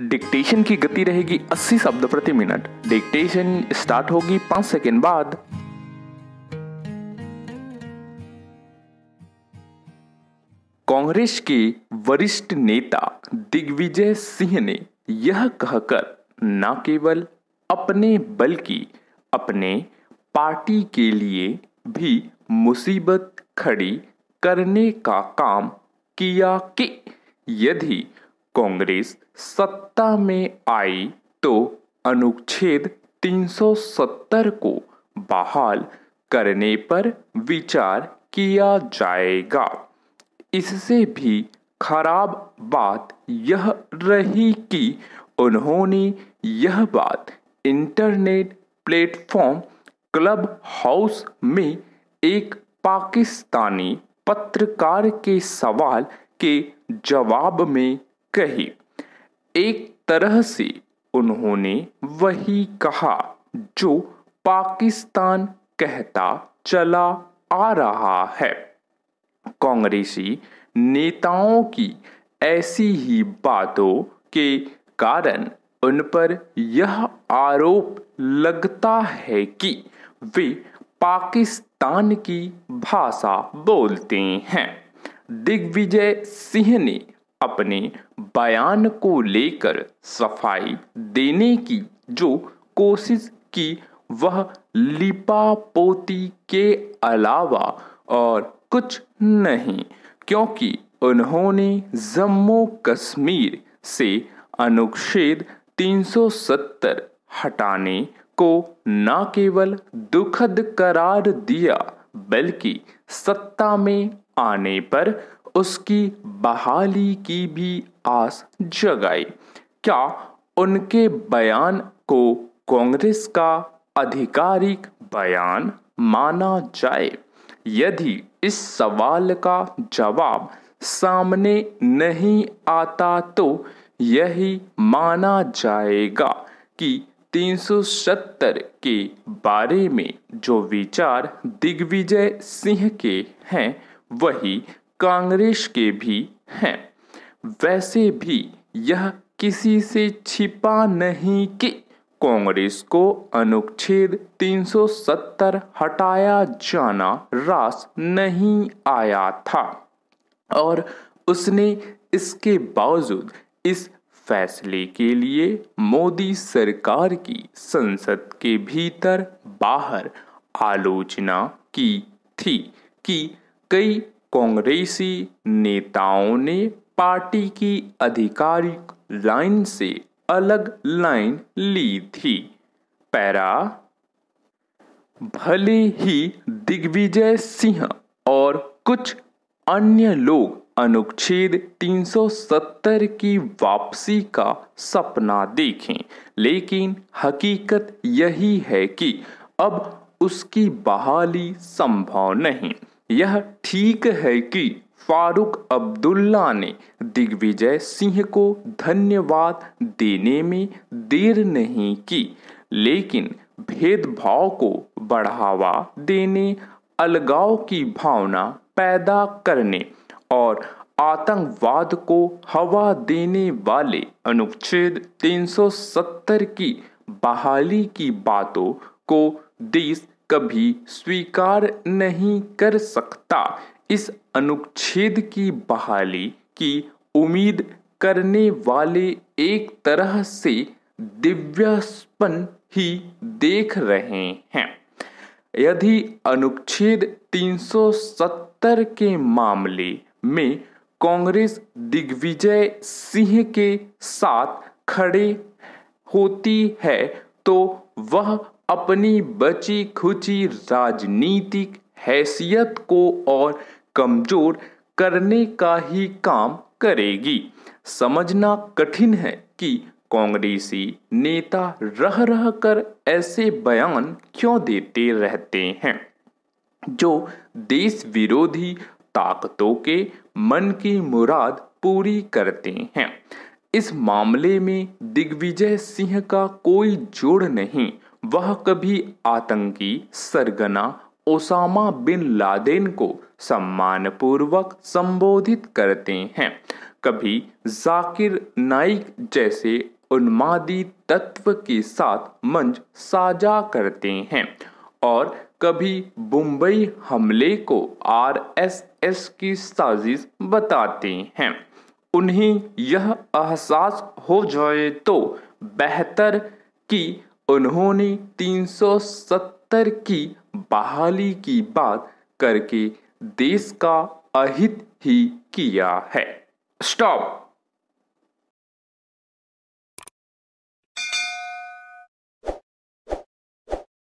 dictation की गति रहेगी 80 शब्द प्रति मिनट डिक्टेशन स्टार्ट होगी 5 सेकेंड बाद कांग्रेस के वरिष्ठ नेता दिग्विजय सिंह ने यह कहकर न केवल अपने बल्कि अपने पार्टी के लिए भी मुसीबत खड़ी करने का काम किया कि यदि कांग्रेस सत्ता में आई तो अनुच्छेद 370 को बहाल करने पर विचार किया जाएगा इससे भी खराब बात यह रही कि उन्होंने यह बात इंटरनेट प्लेटफॉर्म क्लब हाउस में एक पाकिस्तानी पत्रकार के सवाल के जवाब में कही एक तरह से उन्होंने वही कहा जो पाकिस्तान कहता चला आ रहा है कांग्रेसी नेताओं की ऐसी ही बातों के कारण उन पर यह आरोप लगता है कि वे पाकिस्तान की भाषा बोलते हैं दिग्विजय सिंह ने अपने बयान को लेकर सफाई देने की जो कोशिश की वह लिपापोती के अलावा और कुछ नहीं क्योंकि उन्होंने जम्मू कश्मीर से अनुच्छेद 370 हटाने को न केवल दुखद करार दिया बल्कि सत्ता में आने पर उसकी बहाली की भी आस जगाई क्या उनके बयान को कांग्रेस का आधिकारिक बयान माना जाए यदि इस सवाल का जवाब सामने नहीं आता तो यही माना जाएगा कि 370 के बारे में जो विचार दिग्विजय सिंह के हैं वही कांग्रेस के भी हैं वैसे भी यह किसी से छिपा नहीं कि कांग्रेस को अनुच्छेद 370 हटाया जाना रास नहीं आया था और उसने इसके बावजूद इस फैसले के लिए मोदी सरकार की संसद के भीतर बाहर आलोचना की थी कि कई कांग्रेसी नेताओं ने पार्टी की आधिकारिक लाइन से अलग लाइन ली थी पैरा भले ही दिग्विजय सिंह और कुछ अन्य लोग अनुच्छेद 370 की वापसी का सपना देखें लेकिन हकीकत यही है कि अब उसकी बहाली संभव नहीं यह ठीक है कि फारूक अब्दुल्ला ने दिग्विजय सिंह को धन्यवाद देने में देर नहीं की लेकिन भेदभाव को बढ़ावा देने अलगाव की भावना पैदा करने और आतंकवाद को हवा देने वाले अनुच्छेद 370 की बहाली की बातों को देश कभी स्वीकार नहीं कर सकता इस अनुच्छेद की बहाली की उम्मीद करने वाले एक तरह से दिव्यास्पन ही देख रहे हैं यदि अनुच्छेद 370 के मामले में कांग्रेस दिग्विजय सिंह के साथ खड़े होती है तो वह अपनी बची खुची राजनीतिक हैसियत को और कमजोर करने का ही काम करेगी समझना कठिन है कि कांग्रेसी नेता रह रह कर ऐसे बयान क्यों देते रहते हैं जो देश विरोधी ताकतों के मन की मुराद पूरी करते हैं इस मामले में दिग्विजय सिंह का कोई जोड़ नहीं वह कभी आतंकी सरगना ओसामा बिन लादेन को सम्मानपूर्वक संबोधित करते हैं कभी जाकिर नाइक जैसे उन्मादी तत्व के साथ मंच साझा करते हैं और कभी मुंबई हमले को आरएसएस की साजिश बताते हैं उन्हें यह एहसास हो जाए तो बेहतर कि उन्होंने 370 की बहाली की बात करके देश का अहित ही किया है स्टॉप